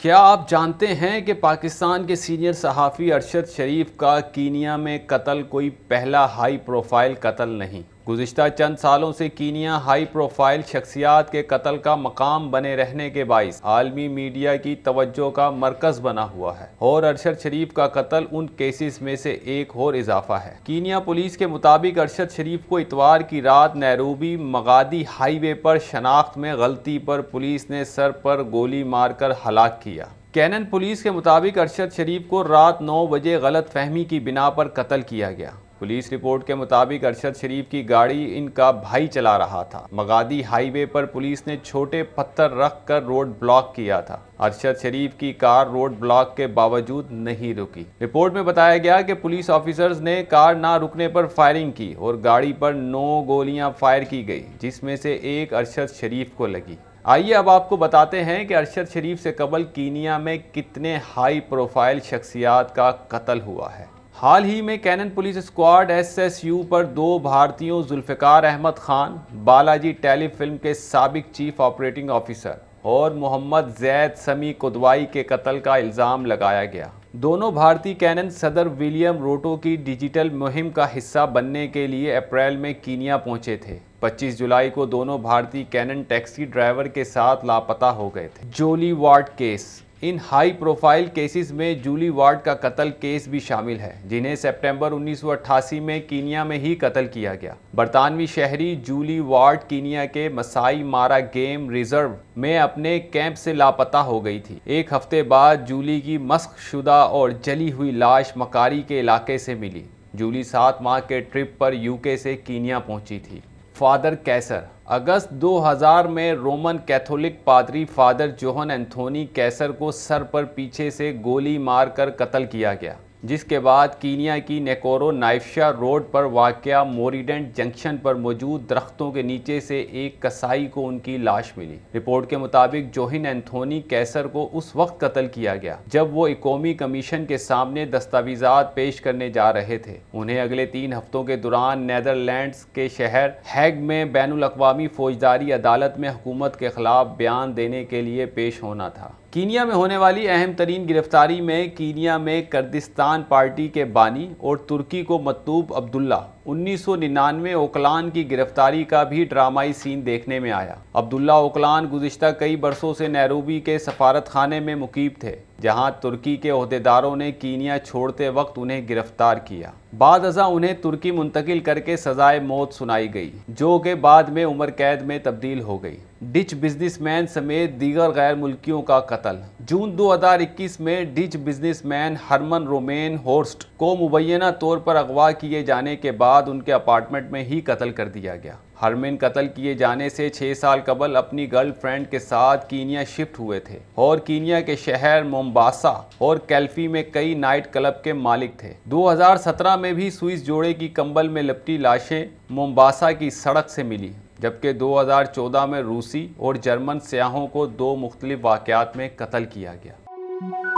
क्या आप जानते हैं कि पाकिस्तान के सीनियर सहाफ़ी अरशद शरीफ का कीनिया में कत्ल कोई पहला हाई प्रोफाइल कत्ल नहीं गुजशत चंद सालों से कीनिया हाई प्रोफाइल शख्सियात के कत्ल का मकाम बने रहने के बायस आलमी मीडिया की तवज्जो का मरकज बना हुआ है और अरशद शरीफ का कत्ल उन केसेस में से एक और इजाफा है कीनिया पुलिस के मुताबिक अरशद शरीफ को इतवार की रात नैरूबी मगादी हाईवे पर शनाख्त में गलती पर पुलिस ने सर पर गोली मारकर हलाक किया कैनन पुलिस के मुताबिक अरशद शरीफ को रात नौ बजे गलत फहमी की बिना पर कत्ल किया गया पुलिस रिपोर्ट के मुताबिक अरशद शरीफ की गाड़ी इनका भाई चला रहा था मगादी हाईवे पर पुलिस ने छोटे पत्थर रख कर रोड ब्लॉक किया था अरशद शरीफ की कार रोड ब्लॉक के बावजूद नहीं रुकी रिपोर्ट में बताया गया कि पुलिस ऑफिसर्स ने कार ना रुकने पर फायरिंग की और गाड़ी पर नौ गोलियां फायर की गई जिसमें से एक अरशद शरीफ को लगी आइए अब आपको बताते हैं कि अरशद शरीफ से कबल कीनिया में कितने हाई प्रोफाइल शख्सियात का कत्ल हुआ है हाल ही में कैनन पुलिस स्क्वाड एसएसयू पर दो भारतीयों जुल्फ़िकार अहमद खान बालाजी टेलीफिल्म के सबक चीफ ऑपरेटिंग ऑफिसर और मोहम्मद जैद समी कुदवाई के कत्ल का इल्ज़ाम लगाया गया दोनों भारतीय कैनन सदर विलियम रोटो की डिजिटल मुहिम का हिस्सा बनने के लिए अप्रैल में कीनिया पहुंचे थे 25 जुलाई को दोनों भारतीय कैनन टैक्सी ड्राइवर के साथ लापता हो गए थे जोली वार्ड केस इन हाई प्रोफाइल केसेस में जूली वार्ड का कत्ल केस भी शामिल है जिन्हें सितंबर 1988 में कीनिया में ही कत्ल किया गया बरतानवी शहरी जूली वार्ड कीनिया के मसाई मारा गेम रिजर्व में अपने कैंप से लापता हो गई थी एक हफ्ते बाद जूली की मस्क शुदा और जली हुई लाश मकारी के इलाके से मिली जूली सात माह के ट्रिप पर यूके से कीनिया पहुंची थी फादर कैसर अगस्त 2000 में रोमन कैथोलिक पादरी फादर जोहन एंथोनी कैसर को सर पर पीछे से गोली मारकर कत्ल किया गया जिसके बाद कीनिया की नेकोरो नाइफशा रोड पर वाक़ मोरीडेंट जंक्शन पर मौजूद दरख्तों के नीचे से एक कसाई को उनकी लाश मिली रिपोर्ट के मुताबिक जोहिन एंथोनी कैसर को उस वक्त कत्ल किया गया जब वो इकोमी कमीशन के सामने दस्तावेजा पेश करने जा रहे थे उन्हें अगले तीन हफ्तों के दौरान नैदरलैंड के शहर हैग में बैन अवी फौजदारी अदालत में हुकूमत के खिलाफ बयान देने के लिए पेश होना था कीनिया में होने वाली अहम तरीन गिरफ्तारी में कीनिया में कर्दिस्तान पार्टी के बानी और तुर्की को मतलूब अब्दुल्ला 1999 ओकलान की गिरफ्तारी का भी ड्रामाई सीन देखने में आया अब्दुल्ला ओकलान गुजशत कई बरसों से नैरूबी के सफारत खाने में मुकीब थे जहां तुर्की के अहदेदारों ने कीनिया छोड़ते वक्त उन्हें गिरफ्तार किया बाद अजा उन्हें तुर्की मुंतकिल करके सजाए मौत सुनाई गई जो के बाद में उम्र कैद में तब्दील हो गई डिच बिजनेसमैन समेत दीगर गैर मुल्कियों का कत्ल जून 2021 में Dutch businessman Herman Romain Horst को मुबैना तौर पर अगवा किए जाने के बाद उनके अपार्टमेंट में ही कत्ल कर दिया गया हरमेन कत्ल किए जाने से छः साल कबल अपनी गर्लफ्रेंड के साथ कीनिया शिफ्ट हुए थे और कीनिया के शहर मोम्बासा और कैल्फी में कई नाइट क्लब के मालिक थे 2017 में भी स्विस जोड़े की कंबल में लपटी लाशें मोम्बासा की सड़क से मिली जबकि 2014 में रूसी और जर्मन सयाहों को दो मुख्तलिफ वाक़ात में कत्ल किया गया